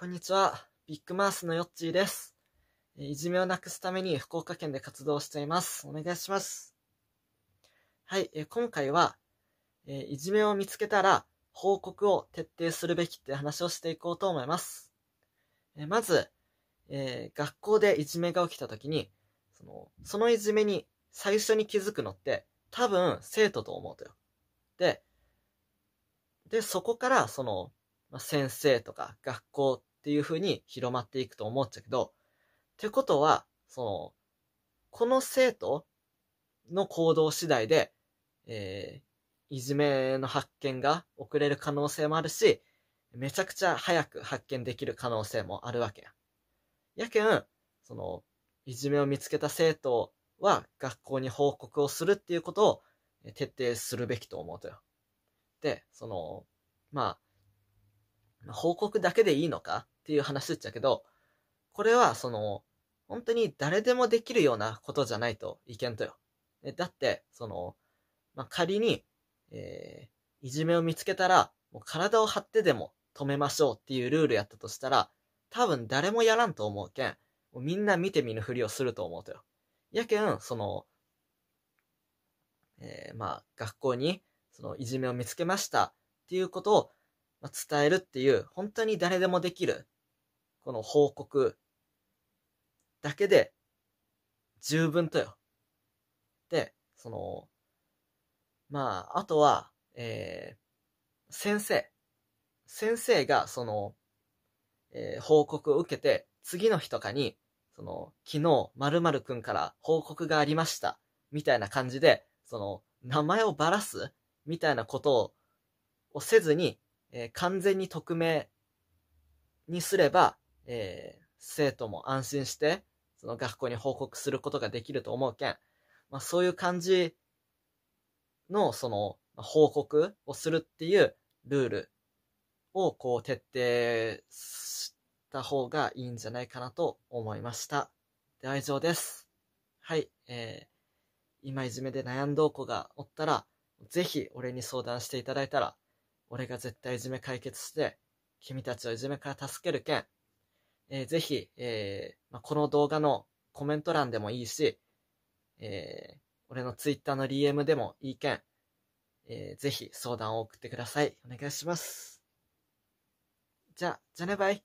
こんにちは。ビッグマウスのヨッチーです。いじめをなくすために福岡県で活動しています。お願いします。はい、え今回は、えいじめを見つけたら報告を徹底するべきって話をしていこうと思います。えまず、えー、学校でいじめが起きた時に、その、そのいじめに最初に気づくのって、多分生徒と思うとよ。で、で、そこから、その、まあ、先生とか学校っていう風に広まっていくと思っちゃうけど、ってことは、その、この生徒の行動次第で、えー、いじめの発見が遅れる可能性もあるし、めちゃくちゃ早く発見できる可能性もあるわけや。やけん、その、いじめを見つけた生徒は学校に報告をするっていうことを徹底するべきと思うとよ。で、その、まあ、報告だけでいいのかっていう話っちゃけど、これはその、本当に誰でもできるようなことじゃないといけんとよ。だって、その、まあ、仮に、えー、いじめを見つけたら、もう体を張ってでも止めましょうっていうルールやったとしたら、多分誰もやらんと思うけん、もうみんな見て見ぬふりをすると思うとよ。やけん、その、えー、まあ、学校に、その、いじめを見つけましたっていうことをまあ、伝えるっていう、本当に誰でもできる、この報告だけで十分とよ。で、その、まあ、あとは、えー、先生。先生が、その、えー、報告を受けて、次の日とかに、その、昨日、〇〇くんから報告がありました。みたいな感じで、その、名前をばらすみたいなことを、をせずに、えー、完全に匿名にすれば、えー、生徒も安心して、その学校に報告することができると思うけん、まあ、そういう感じの、その、報告をするっていうルールをこう徹底した方がいいんじゃないかなと思いました。では以上です。はい、えー、今いじめで悩んどう子がおったら、ぜひ俺に相談していただいたら俺が絶対いじめ解決して、君たちをいじめから助けるけん、えー、ぜひ、えー、まあ、この動画のコメント欄でもいいし、えー、俺のツイッターの DM でもいいけん、えー、ぜひ相談を送ってください。お願いします。じゃ、じゃねばい。